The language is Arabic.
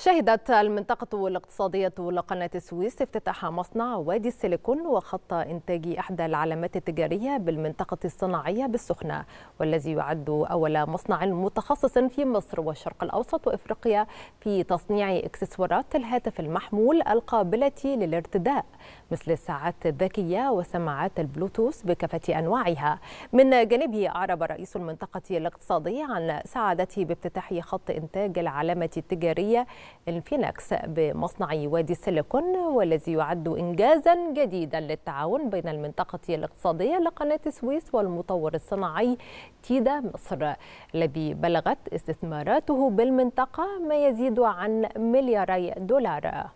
شهدت المنطقة الاقتصادية لقناة السويس افتتاح مصنع وادي السيليكون وخط إنتاج إحدى العلامات التجارية بالمنطقة الصناعية بالسخنة والذي يعد أول مصنع متخصص في مصر والشرق الأوسط وإفريقيا في تصنيع إكسسوارات الهاتف المحمول القابلة للارتداء مثل الساعات الذكية وسماعات البلوتوث بكافة أنواعها من جانبه أعرب رئيس المنطقة الاقتصادية عن سعادته بافتتاح خط إنتاج العلامة التجارية الفينكس بمصنع وادي السيليكون والذي يعد إنجازا جديدا للتعاون بين المنطقة الاقتصادية لقناة السويس والمطور الصناعي تيدا مصر الذي بلغت استثماراته بالمنطقة ما يزيد عن ملياري دولار